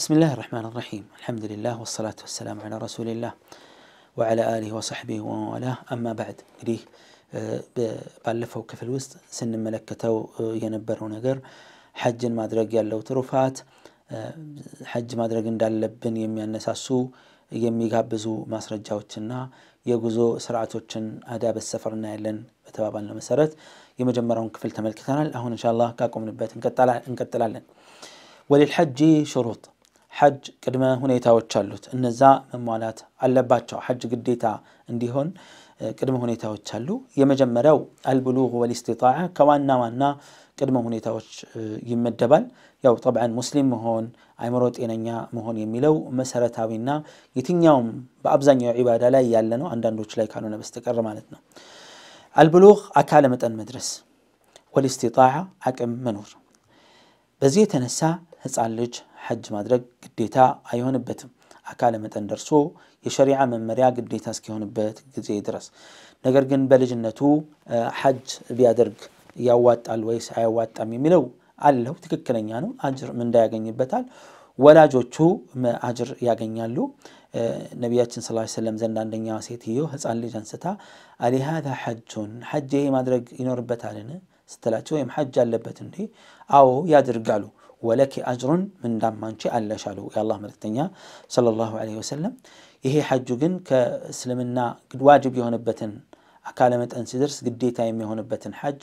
بسم الله الرحمن الرحيم الحمد لله والصلاة والسلام على رسول الله وعلى آله وصحبه ومن والاه أما بعد ليه ባለፈው ክፍል ውስጥ ስንመለከተው የነበረው ነገር ሐጅን ማድረግ ያለው ትሩፋት ሐጅ ማድረግ እንዳለብን የሚያነሳሱ የሚጋብዙ ማስረጃዎችና የጉዞ ስርዓቶችን አዳበ ሰፈር እናያለን በተባባልነው መሰረት የመጀመሪያውን ክፍል ተመልክተናል። አሁን እንሻላ ካቆምንበት እንቀጥላለን። ወሊልሐጂ ሹሩጥ ሐጅ ቅድመ ሁኔታዎች አሉት። እነዛ መሟላት አለባቸው። ሐጅ ግዴታ እንዲሆን ቅድመ ሁኔታዎች አሉ። የመጀመሪያው አልብሉግ ወልስቲጣዓ ከዋና ዋና ቅድመ ሁኔታዎች ይመደባል። ያው ጠብዓን ሙስሊም መሆን አይምሮ ጤነኛ መሆን የሚለው መሰረታዊና የትኛውም በአብዛኛው ዒባዳ ላይ ያለ ነው፣ አንዳንዶች ላይ ካልሆነ በስተቀር ማለት ነው። አልብሉግ አካለ መጠን መድረስ፣ ወልስቲጣዓ አቅም መኖር። በዚህ የተነሳ ህፃን ልጅ ሐጅ ማድረግ ግዴታ አይሆንበትም አካለ መጠን ደርሶ የሸሪዓ መመሪያ ግዴታ እስኪሆንበት ጊዜ ድረስ። ነገር ግን በልጅነቱ ሐጅ ቢያደርግ ያዋጣል ወይስ አያዋጣም የሚለው አለው። ትክክለኛ ነው። አጅር ምንዳ ያገኝበታል። ወላጆቹ አጅር ያገኛሉ። ነቢያችን ስ ሰለም ዘንድ አንደኛ ሴትዮ ህፃን ልጅ አንስታ አሊ ሐጁን ሐጅ ይሄ ማድረግ ይኖርበታልን ስትላቸው ወይም ሐጅ አለበት እንዴ? አዎ ያድርጋሉ። ولك أجر من دام مانشي على شالو يا الله مرتنيا صلى الله عليه وسلم هي حج جن كسلمنا قد واجب يهون بتن أكالمة أنسدرس قد ديتا يمي هون بتن حج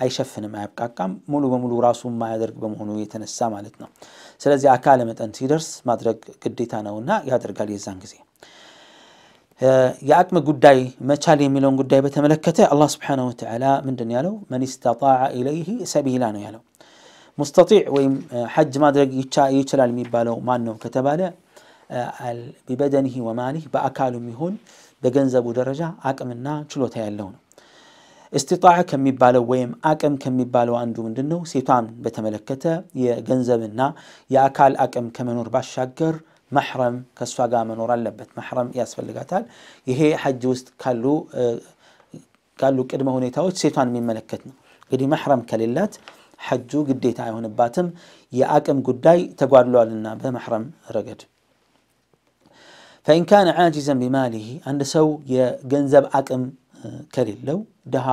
أي شفنا ما يبقى كام ملو بملو راسو ما يدرك بمهنو يتنسى مالتنا سلازي أكالمة أنسدرس ما درك قد ديتا نونا يدرك علي الزنجزي اه، يا أكمل قداي ما تشالي ملون قداي بتملكته الله سبحانه وتعالى من دنيا من استطاع إليه سبيلانه يالو يعني مستطيع ويم آه، حج ما ادري يتشال ميبالو ما انه كتبالة آه، ببدنه وماله باكالو ميهون بجنزب درجة اكمنا شلو تيالون استطاعة كم ميبالو ويم اكم كم ميبالو عندو من دنو سيطان بتملكتا يا جنزبنا يا اكال اكم كمنور باشاكر محرم كسفاقا منور اللبت محرم ياسفل قاتال يهي حج وست كالو قالوا كلمه هنا تاوت سيطان من ملكتنا قدي محرم كليلات ሐጁ ግዴታ አይሆንባትም። የአቅም ጉዳይ ተጓድሏልና በመሕረም ረገድ ፈኢን ካነ ዓጂዘን ቢማሊሂ አንድ ሰው የገንዘብ አቅም ከሌለው ድሃ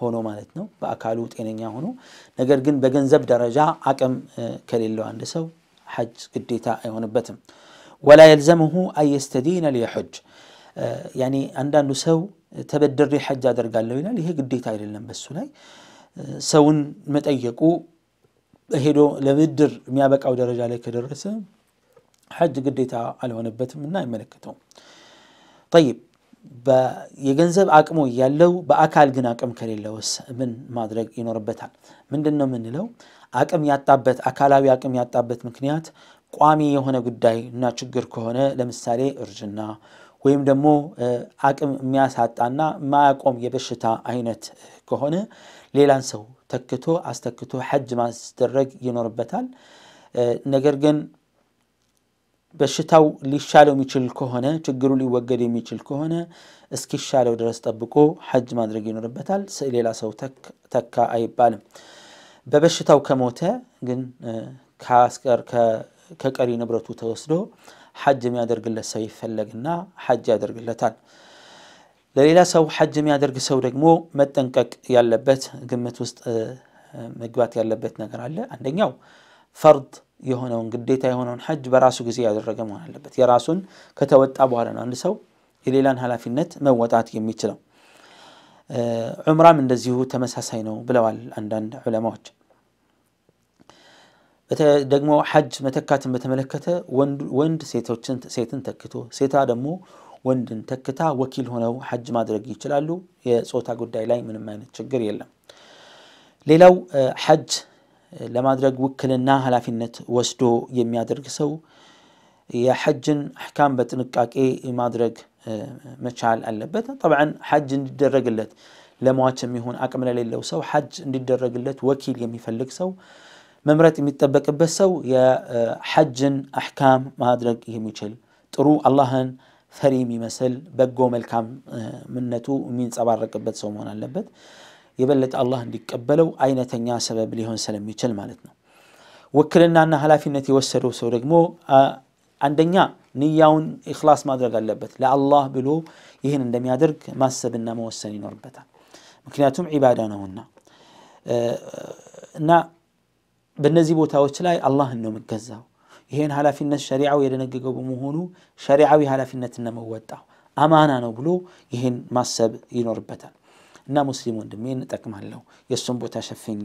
ሆኖ ማለት ነው፣ በአካሉ ጤነኛ ሆኖ ነገር ግን በገንዘብ ደረጃ አቅም ከሌለው አንድ ሰው ሐጅ ግዴታ አይሆንበትም። ወላ የልዘምሁ አየስተዲነ ልየሐጅ አንዳንዱ ሰው ተበድሬ ሐጅ አደርጋለሁ ይላል። ይሄ ግዴታ አይደለም በሱ ላይ ሰውን መጠየቁ ሄዶ ለብድር የሚያበቃው ደረጃ ላይ ከደረሰ ሐጅ ግዴታ አልሆነበትም እና አይመለከተውም። ጠይብ የገንዘብ አቅሙ እያለው በአካል ግን አቅም ከሌለውስ ምን ማድረግ ይኖርበታል? ምንድን ነው የምንለው? አቅም ያጣበት አካላዊ አቅም ያጣበት ምክንያት ቋሚ የሆነ ጉዳይ እና ችግር ከሆነ ለምሳሌ እርጅና ወይም ደግሞ አቅም የሚያሳጣና ማያቆም የበሽታ አይነት ከሆነ ሌላን ሰው ተክቶ አስተክቶ ሐጅ ማስደረግ ይኖርበታል። ነገር ግን በሽታው ሊሻለው የሚችል ከሆነ ችግሩ ሊወገድ የሚችል ከሆነ እስኪሻለው ድረስ ጠብቆ ሐጅ ማድረግ ይኖርበታል። ሌላ ሰው ተካ አይባልም። በበሽታው ከሞተ ግን ከቀሪ ንብረቱ ተወስዶ ሐጅ የሚያደርግለት ሰው ይፈለግና ሐጅ ያደርግለታል። ለሌላ ሰው ሐጅ የሚያደርግ ሰው ደግሞ መጠንቀቅ ያለበት ግምት ውስጥ መግባት ያለበት ነገር አለ። አንደኛው ፈርድ የሆነውን ግዴታ የሆነውን ሐጅ በራሱ ጊዜ ያደረገ መሆን አለበት። የራሱን ከተወጣ በኋላ ነው አንድ ሰው የሌላን ኃላፊነት መወጣት የሚችለው። ዑምራም እንደዚሁ ተመሳሳይ ነው ብለዋል አንዳንድ ዑለማዎች። ደግሞ ሐጅ መተካትን በተመለከተ ወንድ ሴቶችን ሴትን ተክቶ ሴታ ደግሞ ወንድን ተክታ ወኪል ሆነው ሐጅ ማድረግ ይችላሉ። የጾታ ጉዳይ ላይ ምንም አይነት ችግር የለም። ሌላው ሐጅ ለማድረግ ውክልና ኃላፊነት ወስዶ የሚያደርግ ሰው የሐጅን አሕካም በጥንቃቄ ማድረግ መቻል አለበት። ጠብዓን ሐጅ እንዲደረግለት ለሟች የሚሆን አቅም ለሌለው ሰው ሐጅ እንዲደረግለት ወኪል የሚፈልግ ሰው መምረጥ የሚጠበቅበት ሰው የሐጅን አሕካም ማድረግ የሚችል ጥሩ አላህን ፈሪ የሚመስል በጎ መልካምነቱ የሚንጸባረቅበት ሰው መሆን አለበት። የበለጠ አላህ እንዲቀበለው አይነተኛ ሰበብ ሊሆን ስለሚችል ማለት ነው። ውክልናና ኃላፊነት የወሰደው ሰው ደግሞ አንደኛ ንያውን እክላስ ማድረግ አለበት። ለአላህ ብሎ ይህን እንደሚያደርግ ማሰብና መወሰን ይኖርበታል። ምክንያቱም ዒባዳ ነውና እና በእነዚህ ቦታዎች ላይ አላህን ነው የምገዛው ይሄን ኃላፊነት ሸሪዓው የደነገገው በመሆኑ ሸሪዓዊ ኃላፊነትን ለመወጣው አማና ነው ብሎ ይህን ማሰብ ይኖርበታል። እና ሙስሊም ወንድሜ እንጠቅማለሁ የእሱን ቦታ ሸፍኜ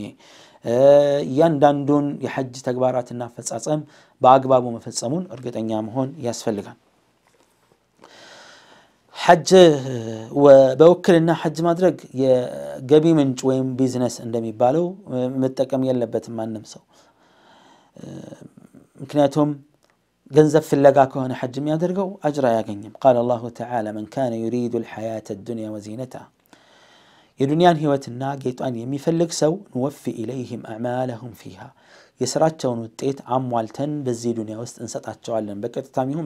እያንዳንዱን የሐጅ ተግባራትና አፈጻጸም በአግባቡ መፈጸሙን እርግጠኛ መሆን ያስፈልጋል። ሐጅ በውክልና ሐጅ ማድረግ የገቢ ምንጭ ወይም ቢዝነስ እንደሚባለው መጠቀም የለበትም ማንም ሰው مكنياتهم قنزف في اللقاكوهن حجم يادرقو أجرى يا قنجم قال الله تعالى من كان يريد الحياة الدنيا وزينتها يدنيان هوة الناقيت أن يمي سو نوفي إليهم أعمالهم فيها يسرات شو نتيت عموالتن بزي دنيا وست انسطعت شو علم بكت تاميهم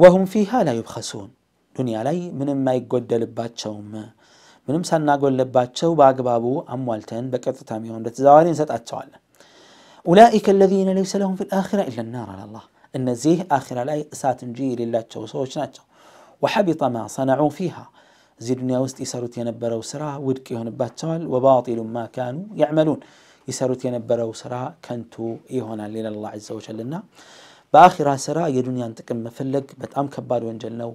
وهم فيها لا يبخسون دنيا لي من ما يقود لبات شو من ما سنقول لبات شو باقبابو عموالتن بكت تاميهم بتزواري انسطعت شو علم أولئك الذين ليس لهم في الآخرة إلا النار على الله النزيه آخر الآية ساتن جي لله وسوش ناتشو وحبط ما صنعوا فيها زي دنيا وست إسارو تينبرا وسرا ودك وباطل ما كانوا يعملون إسارو تينبرا وسرا كنتو إيهونا لنا الله عز وجل لنا بآخر سرا يدنيا انتكم مفلق بتأم كبار وانجلنو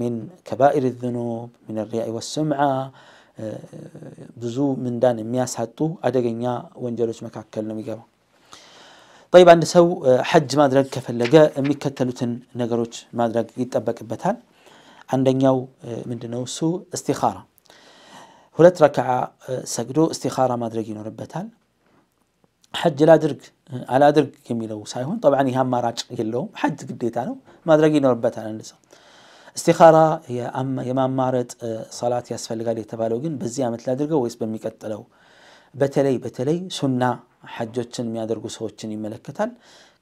من كبائر الذنوب من الرياء والسمعة ብዙ ምንዳን የሚያሳጡ አደገኛ ወንጀሎች መካከል ነው የሚገባው طيب عند سو حج مدرك كفل لقى ميكتلوتن نقروش مدرك يتأبك بتال عند نيو من دنو استخارة هلت ركع سجدو استخارة مدرك ينور بتال حج لا درك على درك كميلو سايهون طبعا يهم ما راج يلو حج قديتانو مدرك ينور بتال عند سو استخارة هي أم يا ما مارد صلاة يسفل غالي تبالوغين بزيامة لا درقو ويس بميكتلو بتلي بتلي سنة ሐጆችን የሚያደርጉ ሰዎችን ይመለከታል።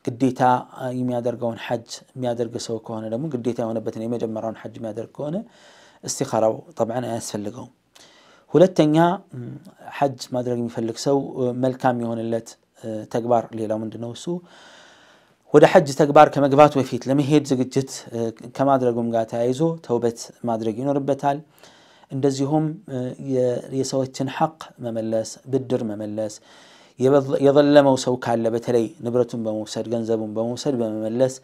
ግዴታ የሚያደርገውን ሐጅ የሚያደርግ ሰው ከሆነ ደግሞ ግዴታ የሆነበትን የመጀመሪያውን ሐጅ የሚያደርግ ከሆነ እስቲኻራው ጠብዓን አያስፈልገውም። ሁለተኛ ሐጅ ማድረግ የሚፈልግ ሰው መልካም የሆነለት ተግባር ሌላው ምንድነው? እሱ ወደ ሐጅ ተግባር ከመግባቱ በፊት ለመሄድ ዝግጅት ከማድረጉም ጋር ተያይዞ ተውበት ማድረግ ይኖርበታል። እንደዚሁም የሰዎችን ሐቅ መመለስ፣ ብድር መመለስ የዘለመው ሰው ካለ በተለይ ንብረቱን በመውሰድ ገንዘቡን በመውሰድ በመመለስ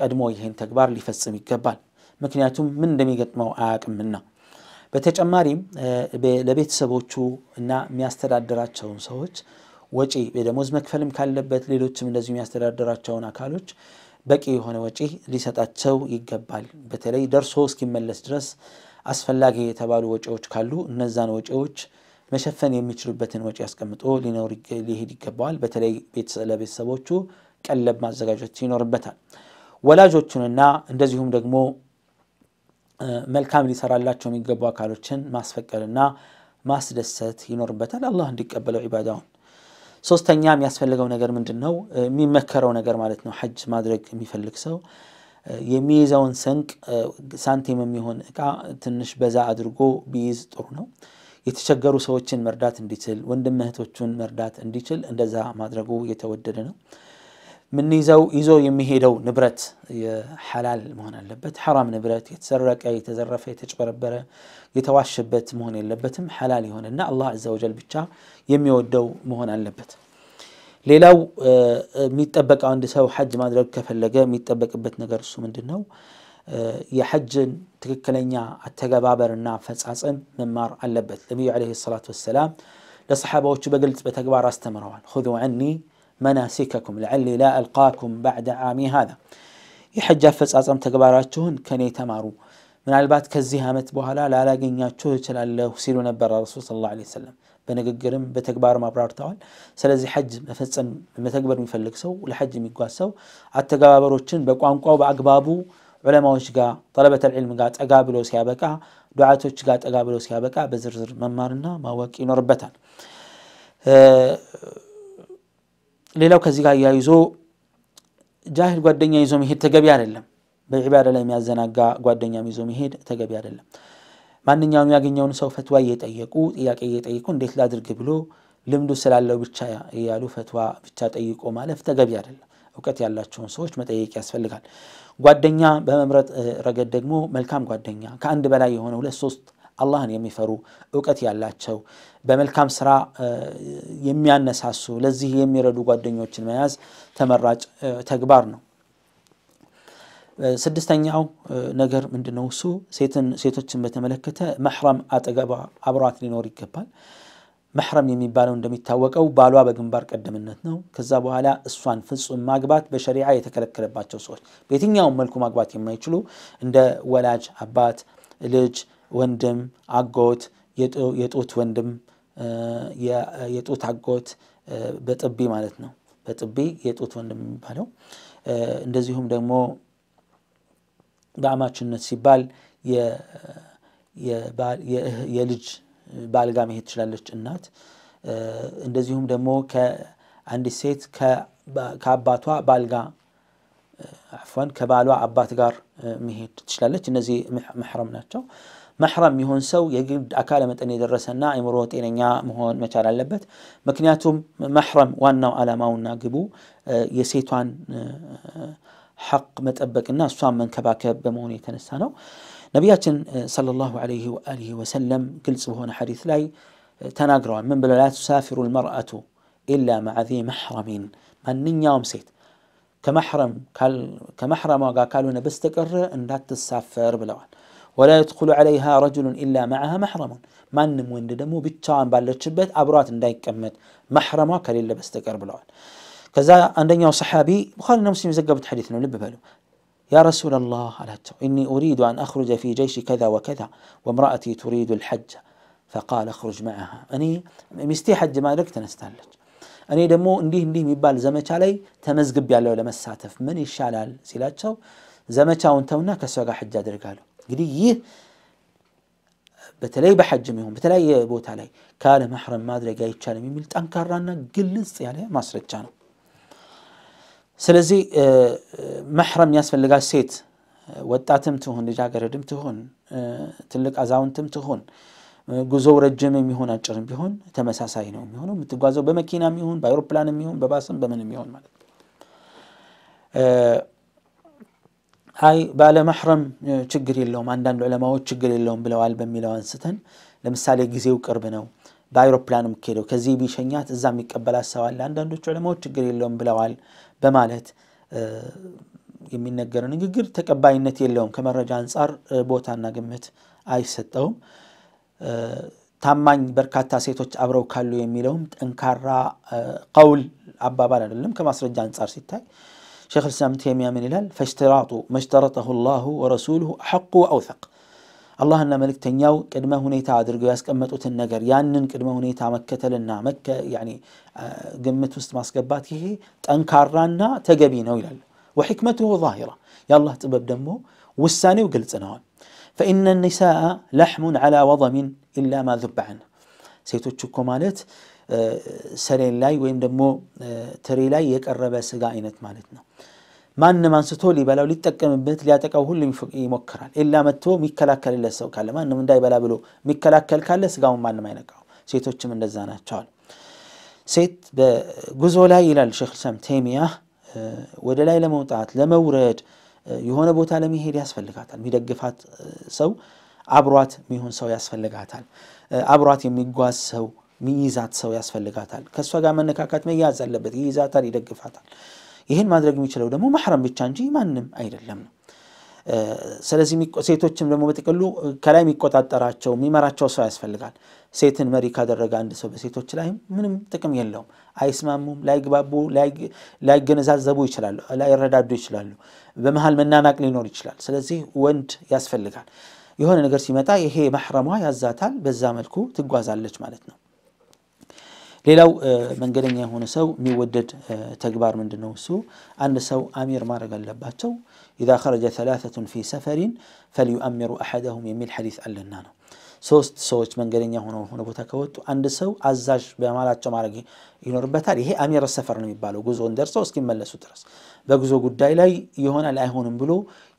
ቀድሞ ይህን ተግባር ሊፈጽም ይገባል። ምክንያቱም ምን እንደሚገጥመው አያቅምና በተጨማሪም ለቤተሰቦቹ እና የሚያስተዳድራቸውን ሰዎች ወጪ ደሞዝ መክፈልም ካለበት ሌሎችም እንደዚሁ የሚያስተዳድራቸውን አካሎች በቂ የሆነ ወጪ ሊሰጣቸው ይገባል። በተለይ ደርሶ እስኪመለስ ድረስ አስፈላጊ የተባሉ ወጪዎች ካሉ እነዛን ወጪዎች መሸፈን የሚችሉበትን ወጪ አስቀምጦ ሊሄድ ይገባዋል። በተለይ ለቤተሰቦቹ ቀለብ ማዘጋጀት ይኖርበታል። ወላጆቹንና እንደዚሁም ደግሞ መልካም ሊሰራላቸው የሚገቡ አካሎችን ማስፈቀድና ማስደሰት ይኖርበታል። አላህ እንዲቀበለው ዒባዳውን። ሶስተኛ የሚያስፈልገው ነገር ምንድን ነው? የሚመከረው ነገር ማለት ነው። ሐጅ ማድረግ የሚፈልግ ሰው የሚይዘውን ስንቅ ሳንቲም የሚሆን እቃ ትንሽ በዛ አድርጎ ቢይዝ ጥሩ ነው። የተቸገሩ ሰዎችን መርዳት እንዲችል፣ ወንድም እህቶቹን መርዳት እንዲችል እንደዛ ማድረጉ የተወደደ ነው። ምንይዘው ይዞ የሚሄደው ንብረት የሐላል መሆን አለበት። ሐራም ንብረት የተሰረቀ፣ የተዘረፈ፣ የተጭበረበረ፣ የተዋሸበት መሆን የለበትም። ሐላል የሆነና አላህ አዘ ወጀል ብቻ የሚወደው መሆን አለበት። ሌላው የሚጠበቀው አንድ ሰው ሐጅ ማድረግ ከፈለገ የሚጠበቅበት ነገር እሱ ምንድን ነው? የሐጅን ትክክለኛ አተገባበርና አፈጻጸም መማር አለበት። ነቢዩ ዓለይሂ ሰላቱ ወሰላም ለሰሓባዎቹ በግልጽ በተግባር አስተምረዋል። ሁዙ ዐኒ መናሲከኩም ለዐሊ ላ አልቃኩም ባዕደ ዓሚ ሃዛ፣ የሐጅ አፈጻጸም ተግባራችሁን ከኔ ተማሩ፣ ምናልባት ከዚህ ዓመት በኋላ ላላገኛችሁ እችላለሁ ሲሉ ነበር ረሱል ሰለላሁ ዓለይሂ ወሰለም። በንግግርም በተግባርም አብራርተዋል። ስለዚህ ሐጅ መፈጸም መተግበር የሚፈልግ ሰው ለሐጅ የሚጓዝ ሰው አተገባበሮችን በቋንቋው በአግባቡ ዑለማዎች ጋር ጠለበት ዒልም ጋር ጠጋ ብሎ ሲያበቃ ዱዓቶች ጋር ጠጋ ብሎ ሲያበቃ በዝርዝር መማርና ማወቅ ይኖርበታል። ሌላው ከዚህ ጋር እያይዞ ጃሂል ጓደኛ ይዞ መሄድ ተገቢ አይደለም። በዒባዳ ላይ የሚያዘናጋ ጓደኛም ይዞ መሄድ ተገቢ አይደለም። ማንኛውም ያገኘውን ሰው ፈትዋ እየጠየቁ ጥያቄ እየጠየቁ እንዴት ላድርግ ብሎ ልምዱ ስላለው ብቻ እያሉ ፈትዋ ብቻ ጠይቆ ማለፍ ተገቢ አይደለም። እውቀት ያላቸውን ሰዎች መጠየቅ ያስፈልጋል። ጓደኛ በመምረጥ ረገድ ደግሞ መልካም ጓደኛ ከአንድ በላይ የሆነ ሁለት ሶስት አላህን የሚፈሩ እውቀት ያላቸው በመልካም ስራ የሚያነሳሱ ለዚህ የሚረዱ ጓደኞችን መያዝ ተመራጭ ተግባር ነው። ስድስተኛው ነገር ምንድነው? እሱ ሴቶችን በተመለከተ መሕረም አጠገቧ አብሯት ሊኖር ይገባል። መሕረም የሚባለው እንደሚታወቀው ባሏ በግንባር ቀደምነት ነው። ከዛ በኋላ እሷን ፍጹም ማግባት በሸሪዓ የተከለከለባቸው ሰዎች በየትኛውም መልኩ ማግባት የማይችሉ እንደ ወላጅ አባት፣ ልጅ፣ ወንድም፣ አጎት፣ የጡት ወንድም፣ የጡት አጎት በጥቢ ማለት ነው። በጥቢ የጡት ወንድም የሚባለው እንደዚሁም ደግሞ በአማችነት ሲባል የልጅ በአልጋ መሄድ ትችላለች እናት። እንደዚሁም ደግሞ አንዲት ሴት ከአባቷ በአልጋ አፏን ከባሏ አባት ጋር መሄድ ትችላለች። እነዚህ መሕረም ናቸው። መሕረም የሆን ሰው የግድ አካለ መጠን የደረሰና አይምሮ ጤነኛ መሆን መቻል አለበት። ምክንያቱም መሕረም ዋናው አላማውና ግቡ የሴቷን ሐቅ መጠበቅና እሷን መንከባከብ በመሆኑ የተነሳ ነው። ነቢያችን ሰለላሁ ዐለይሂ ወአሊሂ ወሰለም ግልጽ በሆነ ሐዲስ ላይ ተናግረዋል። ምን ብለው ላ ቱሳፊሩ ልመርአቱ ኢላ ማዕዚ መሕረሚን ማንኛውም ሴት ከመሕረሟ ጋር ካልሆነ በስተቀር እንዳትሳፈር ብለዋል። ወላ የድኹሉ ዐለይሃ ረጅሉን ኢላ መዓሃ መሕረሙን ማንም ወንድ ደግሞ ብቻዋን ባለችበት አብሯት እንዳይቀመጥ መሕረሟ ከሌለ በስተቀር ብለዋል። ከዛ አንደኛው ሰሓቢ ቡኻሪና ሙስሊም የዘገቡት ሐዲት ነው፣ ልብ በሉ يا رسول الله إني أريد أن أخرج في جيش كذا وكذا وامرأتي تريد الحج فقال اخرج معها أني مستي حج ما لك تنستلج أني دمو انديه انديه مبال زمت علي تمزق بي بيالو لمساتف من الشلال سيلاتشو زمتا وانتونا كسوغا حج قالوا قدي يه بتلاي بحجميهم بتلاي بوت علي كان محرم ما أدري قايت شالمي ملت أنكرانا قلص يعني ما صرت كانوا ስለዚህ መሕረም ያስፈልጋል። ሴት ወጣትም ትሁን ልጃገረድም ትሁን ትልቅ አዛውንትም ትሁን ጉዞው ረጅም የሚሆን አጭርም ቢሆን ተመሳሳይ ነው የሚሆነው። የምትጓዘው በመኪና የሚሆን በአይሮፕላን የሚሆን በባስም በምን የሚሆን ማለት ነው። አይ ባለ መሕረም ችግር የለውም አንዳንድ ዕለማዎች ችግር የለውም ብለዋል በሚለው አንስተን ለምሳሌ ጊዜው ቅርብ ነው በአይሮፕላን የምትሄደው ከዚህ ቢሸኛት እዛ የሚቀበላት ሰው አንዳንዶች ችግር የለውም ብለዋል። بمالت يمين نجر نجر تكباي نتي اليوم كما رجان صار بوتا نجمت اي ستو تمان بركات سيتوش ابرو كالو يميلوم انكارا قول ابابالا لم كما رجان صار ستاي شيخ الاسلام تيميه من الهلال فاشتراطه ما اشترطه الله ورسوله حق واوثق الله إن ملك تنياو قد ما هنيتا عدر قياس قمت أوتن يانن قد ما هنيتا مكة لنا مكة يعني آه، قمت وست ماس قبات هي تنكارانا وحكمته ظاهرة يا الله تبب دمه والساني وقلت أنا فإن النساء لحم على وضم إلا ما ذب عنه سيتو تشكو مالت سرين لاي ويم دمو تري لاي يك الربا مالتنا ማንም አንስቶ ሊበላው ሊጠቀምበት ሊያጠቃው ሁሉ ይሞክራል። ኢላ መጥቶ የሚከላከልለት ሰው ካለ ማንም እንዳይበላ ብሎ የሚከላከል ካለ ስጋውን ማንም አይነቃው። ሴቶችም እንደዛ ናቸዋል። ሴት በጉዞ ላይ ይላል ሼክ ልሳም ቴሚያ ወደ ላይ ለመውጣት ለመውረድ የሆነ ቦታ ለመሄድ ያስፈልጋታል። የሚደግፋት ሰው አብሯት የሚሆን ሰው ያስፈልጋታል። አብሯት የሚጓዝ ሰው ሚይዛት ሰው ያስፈልጋታል። ከእሷ ጋር መነካካት መያዝ አለበት። ይይዛታል፣ ይደግፋታል። ይህን ማድረግ የሚችለው ደግሞ ማህረም ብቻ እንጂ ማንም አይደለም ነው። ስለዚህ ሴቶችም ደግሞ በጥቅሉ ከላይ የሚቆጣጠራቸው የሚመራቸው ሰው ያስፈልጋል። ሴትን መሪ ካደረገ አንድ ሰው በሴቶች ላይ ምንም ጥቅም የለውም። አይስማሙም፣ ላይግባቡ፣ ላይገነዛዘቡ ይችላሉ፣ ላይረዳዱ ይችላሉ። በመሀል መናናቅ ሊኖር ይችላል። ስለዚህ ወንድ ያስፈልጋል። የሆነ ነገር ሲመጣ ይሄ ማህረሟ ያዛታል፣ በዛ መልኩ ትጓዛለች ማለት ነው። ሌላው መንገደኛ የሆነ ሰው የሚወደድ ተግባር ምንድን ነው? እሱ አንድ ሰው አሚር ማድረግ አለባቸው። ኢዛ ኸረጀ ሰላሰቱን ፊ ሰፈሪን ፈልዩአሚሩ አሐደሁም የሚል ሐዲስ አለና ነው። ሶስት ሰዎች መንገደኛ ሆነ ሆነ ቦታ ከወጡ አንድ ሰው አዛዥ በማላቸው ማድረግ ይኖርበታል። ይሄ አሚር ሰፈር ነው የሚባለው፣ ጉዞን ደርሰው እስኪመለሱ ድረስ በጉዞ ጉዳይ ላይ ይሆናል አይሆንም ብሎ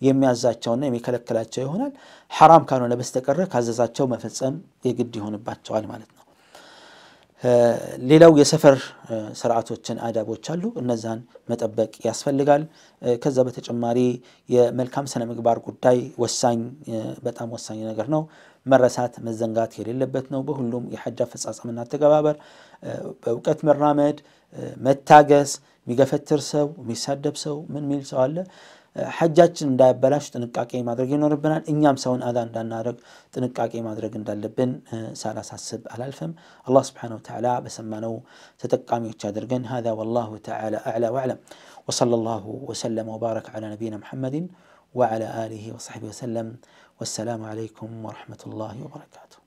የሚያዛቸውና የሚከለክላቸው ይሆናል። ሐራም ካልሆነ በስተቀረ ካዘዛቸው መፈጸም የግድ ይሆንባቸዋል ማለት ነው። ሌላው የሰፈር ስርዓቶችን አዳቦች አሉ። እነዛን መጠበቅ ያስፈልጋል። ከዛ በተጨማሪ የመልካም ስነ ምግባር ጉዳይ ወሳኝ በጣም ወሳኝ ነገር ነው። መረሳት መዘንጋት የሌለበት ነው። በሁሉም የሐጅ አፈጻጸምና አተገባበር በእውቀት መራመድ፣ መታገስ፣ የሚገፈትር ሰው፣ የሚሳደብ ሰው ምን ሚል ሰው አለ ሐጃችን እንዳያበላሽ ጥንቃቄ ማድረግ ይኖርብናል። እኛም ሰውን አዛ እንዳናደርግ ጥንቃቄ ማድረግ እንዳለብን ሳላሳስብ አላልፍም። አላህ ስብሓነሁ ወተዓላ በሰማነው ተጠቃሚዎች አድርገን። ሀዛ ወላሁ ተዓላ አዕላ ወአዕለም ወሰለ ላሁ ወሰለም ወባረክ ዐላ ነቢይና ሙሐመድን ወዐላ አሊሂ ወሰሕቢሂ ወሰለም። ወሰላሙ ዐለይኩም ወረሕመቱላሂ ወበረካቱ።